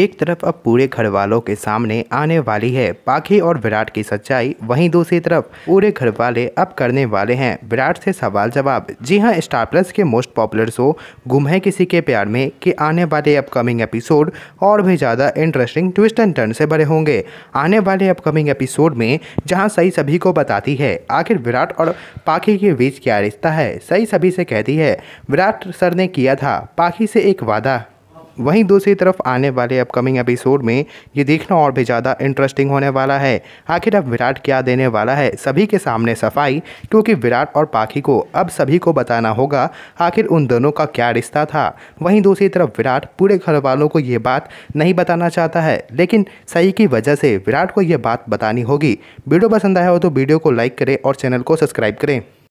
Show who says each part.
Speaker 1: एक तरफ अब पूरे घर वालों के सामने आने वाली है पाखी और विराट की सच्चाई वहीं दूसरी तरफ पूरे घर वाले अब करने वाले हैं विराट से सवाल जवाब जी हाँ स्टार प्लस के most popular show Ghum Hai किसी के प्यार में कि आने वाले अपकमिंग एपिसोड और भी ज़्यादा इंटरेस्टिंग ट्विस्ट एंड टर्न से भरे होंगे आने वाले अपकमिंग एपिसोड में जहाँ सही सभी को बताती है आखिर विराट और पाखी के बीच क्या रिश्ता है सही सभी से कहती है विराट सर ने किया था पाखी से एक वादा वहीं दूसरी तरफ आने वाले अपकमिंग एपिसोड में ये देखना और भी ज़्यादा इंटरेस्टिंग होने वाला है आखिर अब विराट क्या देने वाला है सभी के सामने सफाई क्योंकि विराट और पाखी को अब सभी को बताना होगा आखिर उन दोनों का क्या रिश्ता था वहीं दूसरी तरफ विराट पूरे घर वालों को ये बात नहीं बताना चाहता है लेकिन सही की वजह से विराट को यह बात बतानी होगी वीडियो पसंद आया हो तो वीडियो को लाइक करें और चैनल को सब्सक्राइब करें